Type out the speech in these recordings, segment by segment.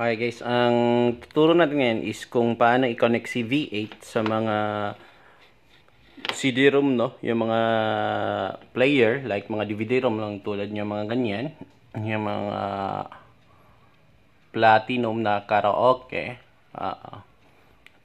Okay guys, ang tuturo natin ngayon is kung paano i-connect si V8 sa mga CD-ROM, no? Yung mga player, like mga DVD-ROM lang tulad yung mga ganyan. Yung mga platinum na karaoke. Uh,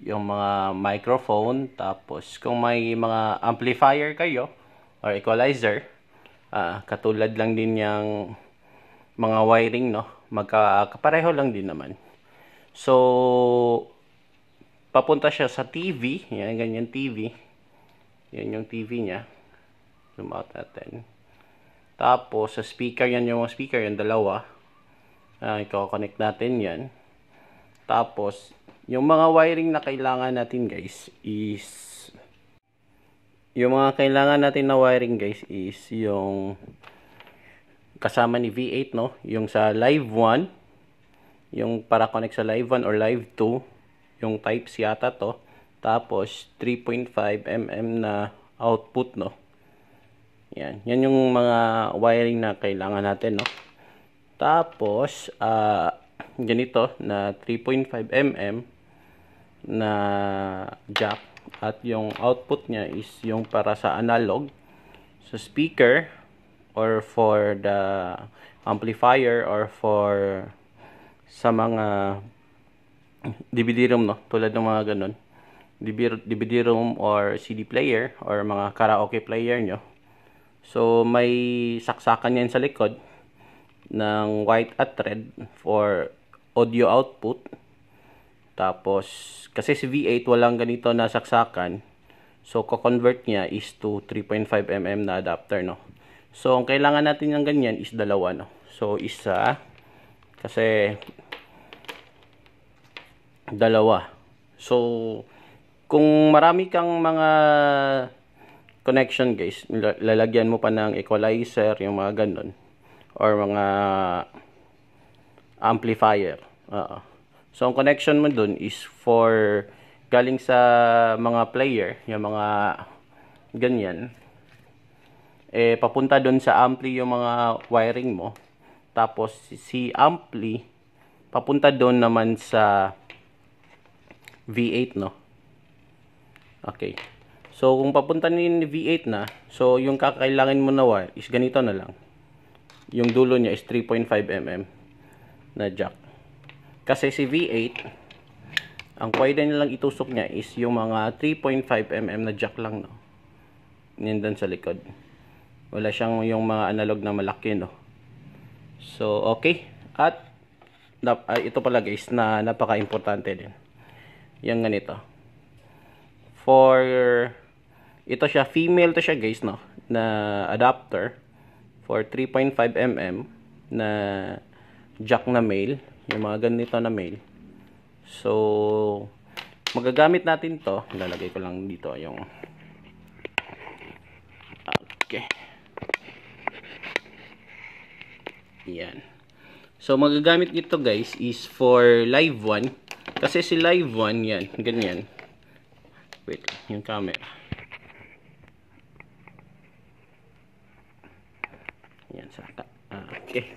yung mga microphone. Tapos kung may mga amplifier kayo, or equalizer uh, katulad lang din yung mga wiring no magkakapareho lang din naman so papunta siya sa TV yan ganyan TV yan yung TV niya zoom out natin tapos sa speaker yan yung mga speaker yung dalawa uh, i-connect natin yan tapos yung mga wiring na kailangan natin guys is yung mga kailangan natin na wiring guys is yung kasama ni V8 no yung sa live 1 yung para connect sa live 1 or live 2 yung type C yata to tapos 3.5 mm na output no yan yan yung mga wiring na kailangan natin no tapos uh, ganito na 3.5 mm na jack at yung output niya is yung para sa analog sa speaker or for the amplifier or for sa mga DVD room no tulad ng mga ganun DVD room or CD player or mga karaoke player nyo so may saksakan yan sa likod ng white at red for audio output tapos, kasi si V8 walang ganito na saksakan. So, ko-convert niya is to 3.5mm na adapter, no? So, ang kailangan natin ng ganyan is dalawa, no? So, isa. Kasi, dalawa. So, kung marami kang mga connection, guys, lalagyan mo pa ng equalizer, yung mga ganun. Or mga amplifier. Oo. Uh -uh. So, ang connection mo dun is for galing sa mga player, yung mga ganyan, eh, papunta doon sa ampli yung mga wiring mo. Tapos, si ampli, papunta doon naman sa V8, no? Okay. So, kung papunta ni V8 na, so, yung kakailangan mo na wire is ganito na lang. Yung dulo niya is 3.5 mm na jack. Kasi si V8, ang pwede nilang itusok niya is yung mga 3.5mm na jack lang, no? Nandun sa likod. Wala siyang yung mga analog na malaki, no? So, okay. At, ah, ito pala guys, na napaka-importante din. Yung ganito. For, ito siya, female to siya guys, no? Na adapter for 3.5mm na jack na male yung mga ganito na mail. So, magagamit natin to. Lalagay ko lang dito yung Okay. Yan. So, magagamit nito guys is for live one. Kasi si live one, yan, ganyan. Wait, yung camera. Yan, saka. Ah, okay.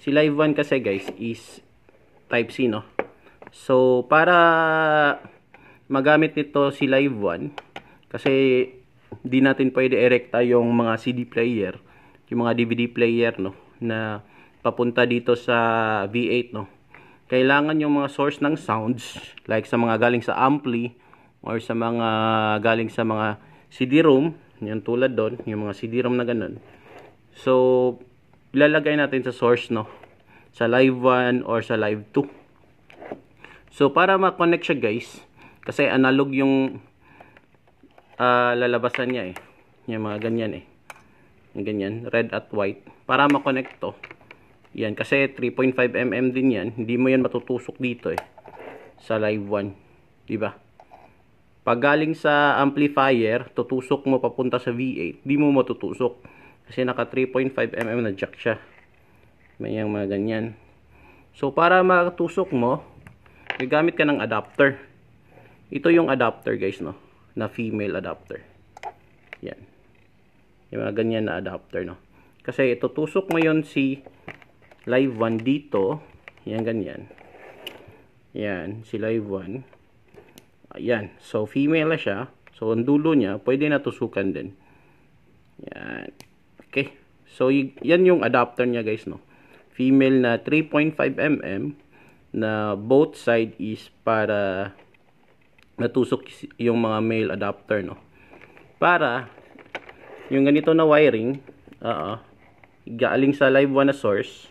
Si live one kasi guys is Type-C, no? So, para magamit nito si Live 1, kasi di natin pwede erecta yung mga CD player, yung mga DVD player, no? Na papunta dito sa V8, no? Kailangan yung mga source ng sounds, like sa mga galing sa ampli, or sa mga galing sa mga CD-ROM, yung tulad doon, yung mga CD-ROM na ganun. So, ilalagay natin sa source, no? sa live 1 or sa live 2. So para ma-connect siya guys, kasi analog yung uh, lalabasan niya eh. Yung mga ganyan eh. Yung ganyan, red at white. Para ma-connect to. Yan, kasi 3.5 mm din yan. Hindi mo yan matutusok dito eh. Sa live 1. Diba? Pag galing sa amplifier, tutusok mo papunta sa V8, hindi mo matutusok. Kasi naka 3.5 mm na jack siya. Mayang mga ganyan. So, para matusok mo, gagamit ka ng adapter. Ito yung adapter guys, no? Na female adapter. Yan. Yung mga ganyan na adapter, no? Kasi ito, tusok mo yon si live 1 dito. Yan, ganyan. Yan, si live 1. Ayan. So, female na siya. So, ang dulo niya, pwede na tusukan din. Yan. Okay. So, yan yung adapter niya guys, no? female na 3.5 mm na both side is para natusok yung mga male adapter no para yung ganito na wiring uh, galing sa live one na source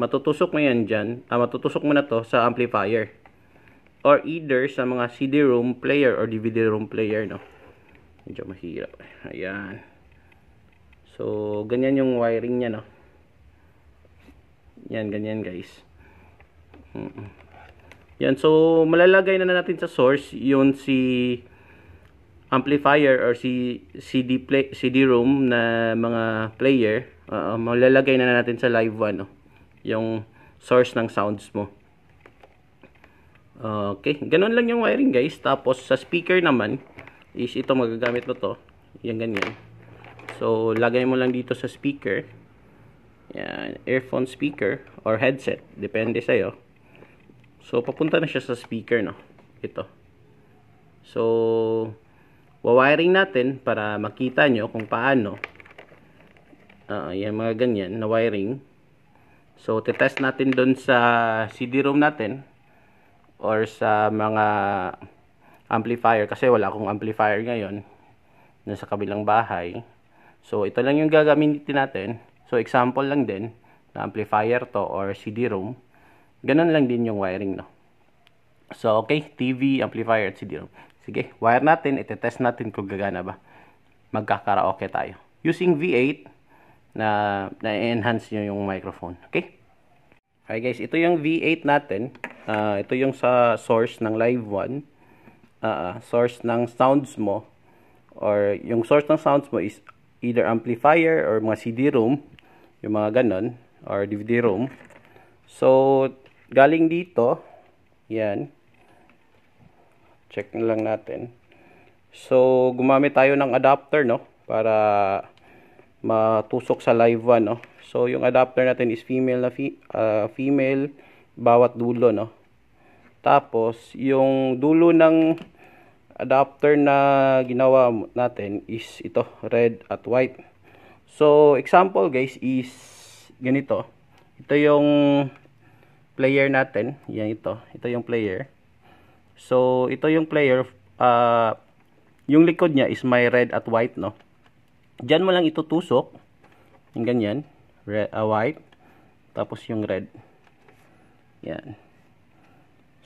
matutusok mo yan dyan ah, matutusok mo na to sa amplifier or either sa mga cd room player or dvd room player no medyo mahirap ayan So, ganyan yung wiring niya, no? Yan, ganyan, guys. Mm Yan, so, malalagay na natin sa source yung si amplifier or si CD play CD room na mga player uh, malalagay na natin sa live one no? yung source ng sounds mo okay ganun lang yung wiring guys tapos sa speaker naman is ito magagamit mo to Yan ganyan So, lagay mo lang dito sa speaker. Yan, earphone speaker or headset. Depende sa'yo. So, papunta na siya sa speaker, no? Ito. So, wawiring natin para makita nyo kung paano uh, yan mga ganyan na wiring so test natin don sa CD-ROM natin or sa mga amplifier kasi wala akong amplifier ngayon nasa kabilang bahay So, ito lang yung gagamitin natin. So, example lang din na amplifier to or CD-ROM. Ganun lang din yung wiring, no? So, okay. TV, amplifier, at CD-ROM. Sige, wire natin. Itetest natin kung gagana ba. Magkakaraoke tayo. Using V8 na na-enhance nyo yung microphone. Okay? Okay guys, ito yung V8 natin. Uh, ito yung sa source ng Live 1. Uh, ah, ah, source ng sounds mo or yung source ng sounds mo is either amplifier or mga cd room, yung mga ganon, or dvd room. So, galing dito, yan, check na lang natin. So, gumamit tayo ng adapter, no, para matusok sa live one, no. So, yung adapter natin is female na fi uh, ah, female, bawat dulo, no. Tapos, yung dulo ng adapter na ginawa natin is ito, red at white. So, example guys is ganito. Ito yung player natin. Yan ito. Ito yung player. So, ito yung player. Uh, yung likod niya is may red at white, no? Diyan mo lang ito tusok. Yung ganyan. Red, uh, ah, white. Tapos yung red. Yan.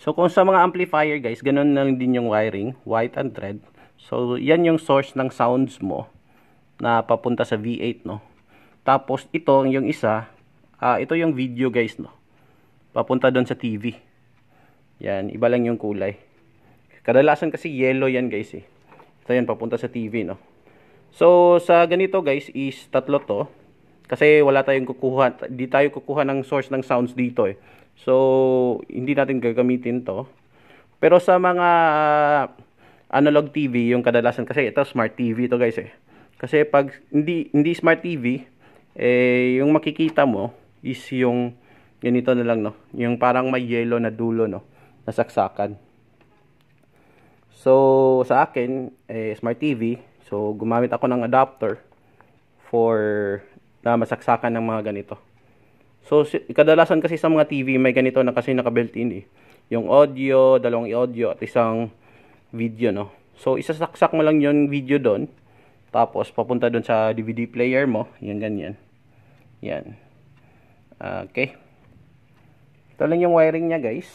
So, kung sa mga amplifier guys, ganun na lang din yung wiring, white and red. So, yan yung source ng sounds mo na papunta sa V8, no? Tapos, ito, yung isa, uh, ito yung video guys, no? Papunta doon sa TV. Yan, iba lang yung kulay. Kadalasan kasi yellow yan guys, eh. Ito yan, papunta sa TV, no? So, sa ganito guys, is tatlo to. Kasi wala tayong kukuha, di tayo kukuha ng source ng sounds dito, eh. So, hindi natin gagamitin to. Pero sa mga ah, analog TV, yung kadalasan kasi ito smart TV to guys eh. Kasi pag hindi hindi smart TV, eh yung makikita mo is yung ganito na lang no, yung parang may yellow na dulo no, nasaksakan. So, sa akin, eh, smart TV, so gumamit ako ng adapter for na ah, masaksakan ng mga ganito. So, kadalasan kasi sa mga TV, may ganito na kasi naka-built in eh. Yung audio, dalawang audio at isang video, no? So, isasaksak mo lang yung video doon. Tapos, papunta doon sa DVD player mo. Yan, ganyan. Yan. Okay. Ito lang yung wiring niya, guys.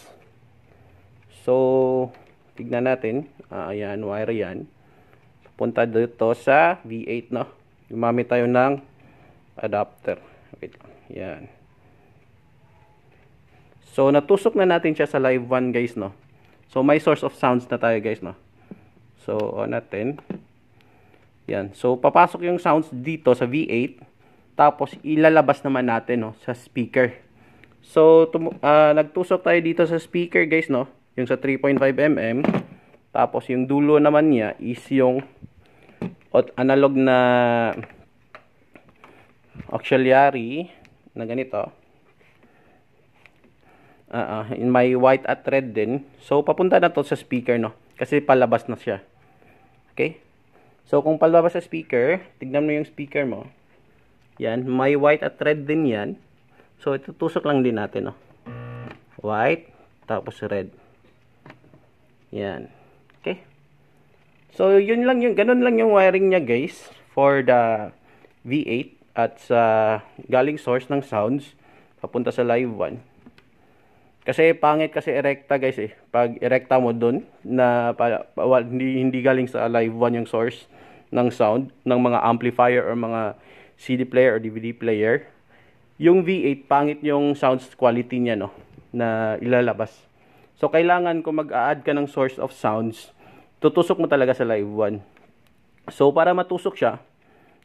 So, tignan natin. Uh, ayan, wire yan. Papunta dito sa V8, no? Gumamit tayo ng adapter. Wait lang. Yan. So, natusok na natin siya sa live 1 guys, no? So, may source of sounds na tayo guys, no? So, on natin. Yan. So, papasok yung sounds dito sa V8. Tapos, ilalabas naman natin, no? Sa speaker. So, uh, nagtusok tayo dito sa speaker guys, no? Yung sa 3.5 mm. Tapos, yung dulo naman niya is yung analog na auxiliary na ganito. Uh, in my white at red din. So, papunta na to sa speaker, no? Kasi palabas na siya. Okay? So, kung palabas sa speaker, tignan mo yung speaker mo. Yan. May white at red din yan. So, itutusok lang din natin, no? White, tapos red. Yan. Okay? So, yun lang yung, ganun lang yung wiring niya, guys. For the V8 at sa galing source ng sounds, papunta sa live 1. Kasi pangit kasi erecta guys eh. Pag erecta mo dun, na pa, pa, hindi, hindi galing sa live one yung source ng sound ng mga amplifier or mga CD player or DVD player. Yung V8, pangit yung sound quality niya no, na ilalabas. So kailangan ko mag-add ka ng source of sounds, tutusok mo talaga sa live one. So para matusok siya,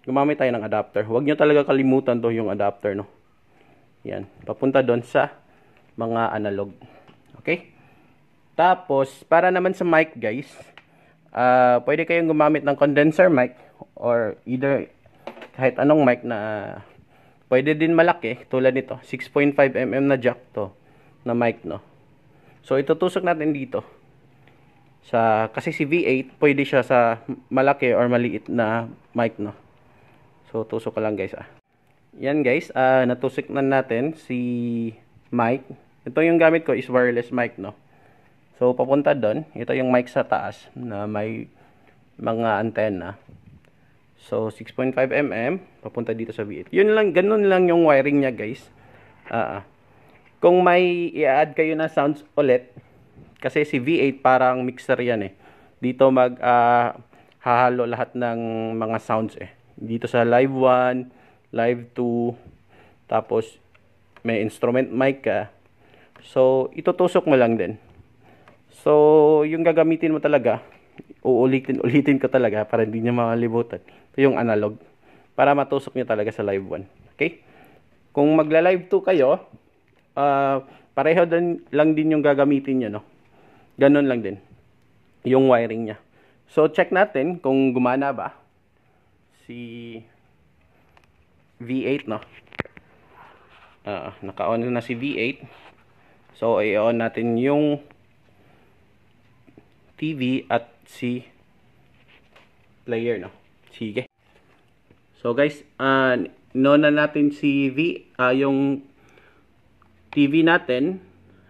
gumamit tayo ng adapter. Huwag niyo talaga kalimutan 'to yung adapter no. Yan, papunta doon sa mga analog. Okay? Tapos, para naman sa mic guys, uh, pwede kayong gumamit ng condenser mic or either kahit anong mic na pwede din malaki tulad nito 6.5 mm na jack to na mic no so itutusok natin dito sa kasi si V8 pwede siya sa malaki or maliit na mic no so tusok ka lang guys ah yan guys uh, natusok na natin si mic ito yung gamit ko is wireless mic, no? So, papunta doon. Ito yung mic sa taas na may mga antenna. So, 6.5 mm. Papunta dito sa V8. Yun lang, ganun lang yung wiring niya, guys. Uh, kung may i-add kayo na sounds ulit, kasi si V8 parang mixer yan eh. Dito mag uh, hahalo lahat ng mga sounds eh. Dito sa live 1, live 2, tapos may instrument mic ka. So, itutusok mo lang din. So, yung gagamitin mo talaga, uulitin-ulitin ko talaga para hindi niya makalimutan. Ito yung analog. Para matusok niya talaga sa live 1. Okay? Kung magla-live 2 kayo, uh, pareho din, lang din yung gagamitin niyo, no? Ganun lang din. Yung wiring niya. So, check natin kung gumana ba. Si V8, no? Uh, naka-on na si V8. So, i-on natin yung TV at si player, no? Sige. So, guys, uh, ah, no na natin si V, uh, yung TV natin.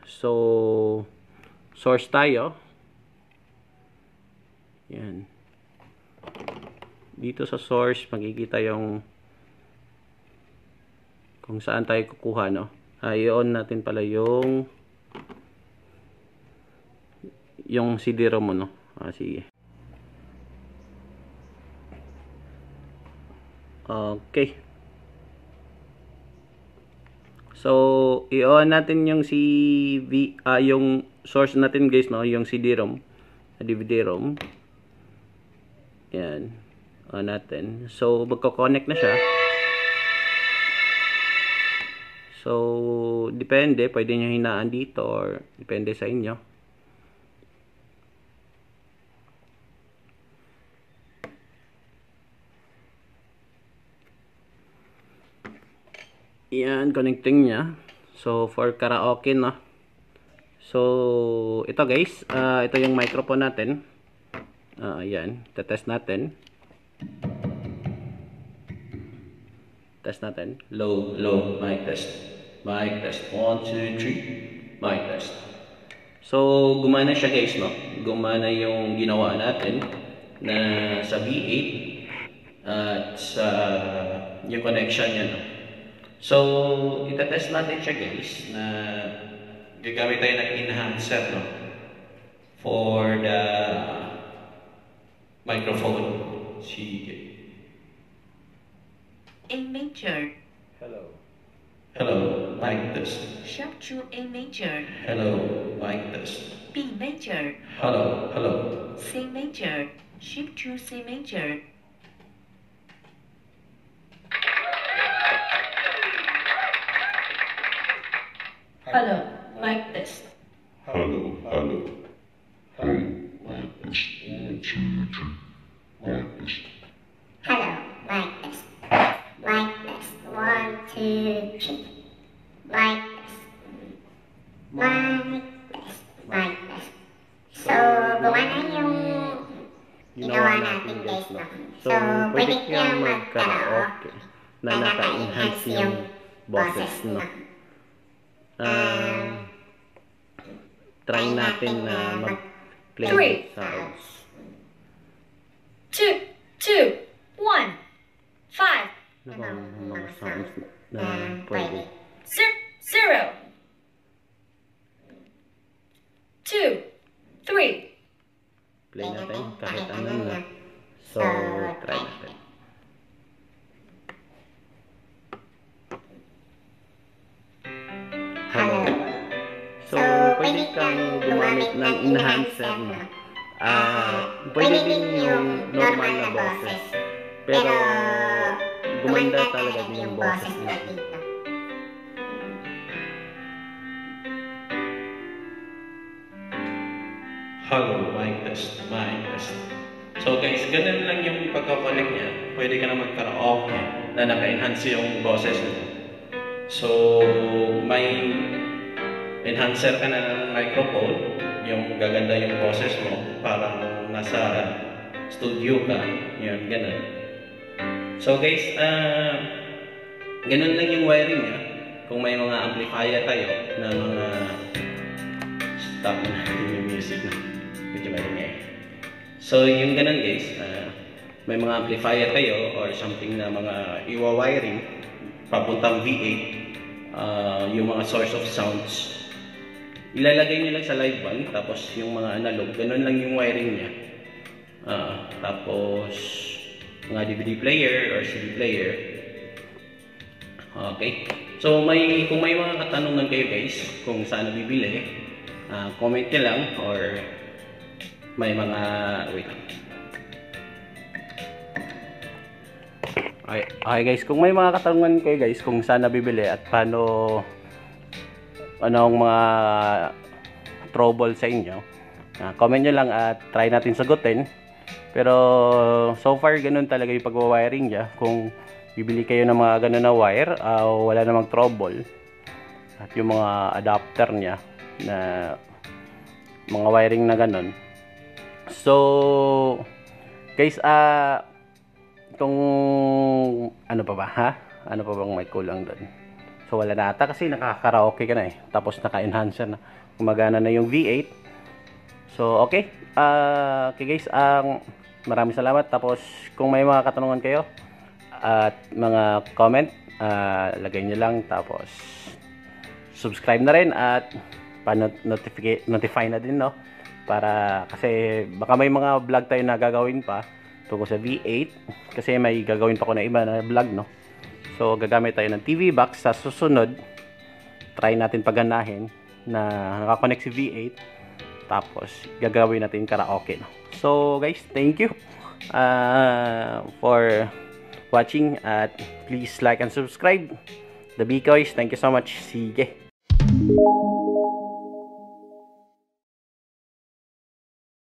So, source tayo. Yan. Dito sa source, magigita yung kung saan tayo kukuha, no? uh, i-on natin pala yung yung CD-ROM mo no ah, sige okay so i-on natin yung CV ah, yung source natin guys no yung CD-ROM ah, DVD-ROM yan on natin so magko-connect na siya So, depende. Pwede nyo hinaan dito or depende sa inyo. Yan, connecting niya. So, for karaoke, no? So, ito guys. Uh, ito yung microphone natin. Uh, yan. Tatest natin. Test natin. Low, low, mic test. Mic test. One, two, three. Mic test. So, gumana siya guys, no? Gumana yung ginawa natin na sa V8 at sa uh, yung connection niya, no? So, itatest natin siya guys na gagamit tayo ng enhancer, no? For the microphone. Sige. in major. Hello. Hello, like this. Sharp to A major. Hello, like this. B major. Hello, hello. C major. Shift to C major. Hello. gawa na yung ginawa natin guys, no? So, pwede niya magkaraoke na naka-enhance yung boses, no? Uh, try natin na mag-play with sounds. 2, 2, 1, 5. Ano bang ano? mga ano sounds na um, pwede? 0, 2, 3, Play natin kahit ano na. So, try natin. Hello. So, pwede kang gumamit ng enhancer na. Uh, pwede din yung normal na boses. Pero, gumanda talaga din yung boses natin. Hello maayos na So guys, ganun lang yung pagka pagkakollect niya. Pwede ka na magkaraoke na naka-enhance yung boses mo. So, may enhancer ka na ng microphone, yung gaganda yung boses mo, parang nasa studio ka, yun, ganun. So guys, uh, ganun lang yung wiring niya. Kung may mga amplifier tayo na mga stop na yung music na. Medyo maingay. Eh. So, yung ganun guys, uh, may mga amplifier kayo or something na mga iwa-wiring, papuntang V8, uh, yung mga source of sounds, ilalagay nyo lang sa live band, tapos yung mga analog, ganun lang yung wiring niya. Uh, tapos, mga DVD player or CD player. Okay. So, may, kung may mga katanungan kayo guys, kung saan bibili, uh, comment nyo lang or may mga wait okay, okay guys kung may mga katanungan kayo guys kung saan nabibili at paano anong mga trouble sa inyo ah, comment nyo lang at try natin sagutin pero so far ganun talaga yung pagwawiring niya kung bibili kayo ng mga ganun na wire uh, wala namang trouble at yung mga adapter niya na mga wiring na ganun So, guys, ah, uh, kung ano pa ba, ha? Ano pa bang may kulang doon? So, wala na ata kasi nakaka nakakaraoke ka na eh. Tapos naka-enhancer na. Kumagana na yung V8. So, okay. Uh, okay guys, ang um, maraming salamat. Tapos, kung may mga katanungan kayo at mga comment, uh, lagay nyo lang. Tapos, subscribe na rin at pa-notify na din, no? para kasi baka may mga vlog tayo na gagawin pa tungkol sa V8 kasi may gagawin pa ko na iba na vlog no so gagamit tayo ng TV box sa susunod try natin pagandahin na nakakonect si V8 tapos gagawin natin karaoke no? so guys thank you uh, for watching at please like and subscribe the Bikoys thank you so much sige